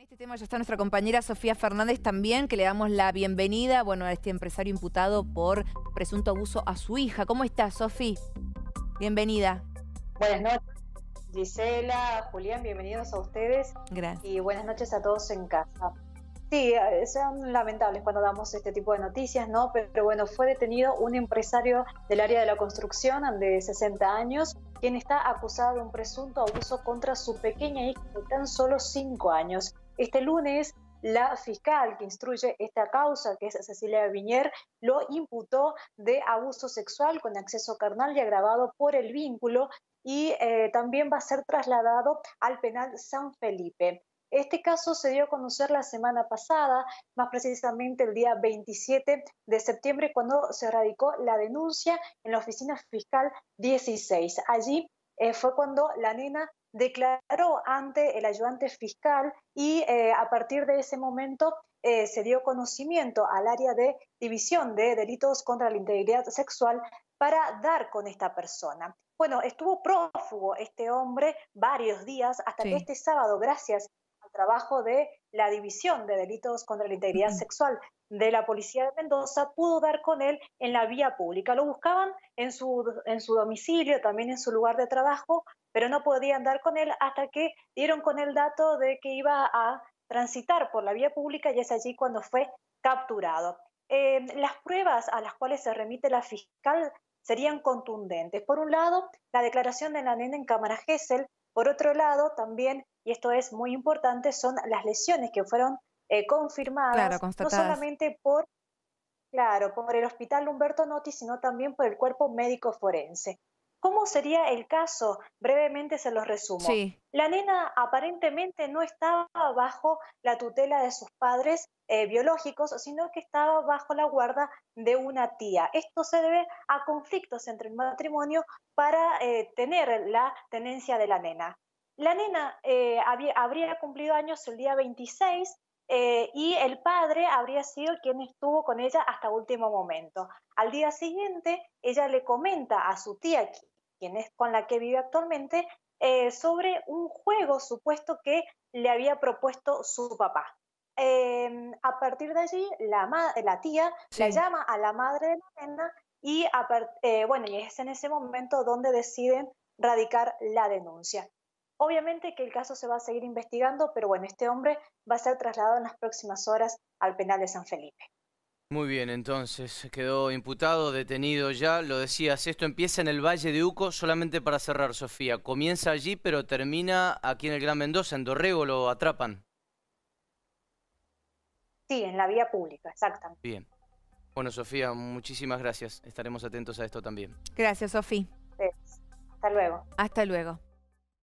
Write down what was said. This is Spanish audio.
En este tema ya está nuestra compañera Sofía Fernández también, que le damos la bienvenida, bueno, a este empresario imputado por presunto abuso a su hija. ¿Cómo estás, Sofía? Bienvenida. Buenas noches, Gisela, Julián, bienvenidos a ustedes. Gracias. Y buenas noches a todos en casa. Sí, eh, son lamentables cuando damos este tipo de noticias, ¿no? Pero, bueno, fue detenido un empresario del área de la construcción de 60 años, quien está acusado de un presunto abuso contra su pequeña hija de tan solo 5 años. Este lunes, la fiscal que instruye esta causa, que es Cecilia Viñer, lo imputó de abuso sexual con acceso carnal y agravado por el vínculo y eh, también va a ser trasladado al penal San Felipe. Este caso se dio a conocer la semana pasada, más precisamente el día 27 de septiembre, cuando se radicó la denuncia en la oficina fiscal 16. Allí eh, fue cuando la nena declaró ante el ayudante fiscal y eh, a partir de ese momento eh, se dio conocimiento al área de división de delitos contra la integridad sexual para dar con esta persona. Bueno, estuvo prófugo este hombre varios días hasta que este sábado, gracias al trabajo de la División de Delitos contra la Integridad Sexual de la Policía de Mendoza, pudo dar con él en la vía pública. Lo buscaban en su, en su domicilio, también en su lugar de trabajo, pero no podían dar con él hasta que dieron con el dato de que iba a transitar por la vía pública y es allí cuando fue capturado. Em, las pruebas a las cuales se remite la fiscal serían contundentes. Por un lado, la declaración de la nena en cámara Gesell. Por otro lado, también, y esto es muy importante, son las lesiones que fueron eh, confirmadas, no solamente por, claro, por el hospital Humberto Notti, sino también por el cuerpo médico forense. ¿Cómo sería el caso? Brevemente se los resumo. La nena aparentemente no estaba bajo la tutela de sus padres eh, biológicos, sino que estaba bajo la guarda de una tía. Esto se debe a conflictos entre el matrimonio para eh, tener la tenencia de la nena. La nena eh, habría cumplido años el día 26 y el padre habría sido quien estuvo con ella hasta último momento. Al día siguiente, ella le comenta a su tía, quien es con la que vive actualmente, eh, sobre un juego supuesto que le había propuesto su papá. Em, a partir de allí, la, tía le llama a la madre de la nena y, eh, bueno, y es en ese momento donde deciden radicar la denuncia. Obviamente que el caso se va a seguir investigando, pero bueno, este hombre va a ser trasladado en las próximas horas al penal de San Felipe. Muy bien, entonces quedó imputado, detenido ya, lo decías, esto empieza en el Valle de Uco, solamente para cerrar, Sofía, comienza allí pero termina aquí en el Gran Mendoza, en Dorrego lo atrapan. Sí, en la vía pública, exactamente. Bien. Bueno, Sofía, muchísimas gracias, estaremos atentos a esto también. Gracias, Sofía. Hasta luego. Hasta luego.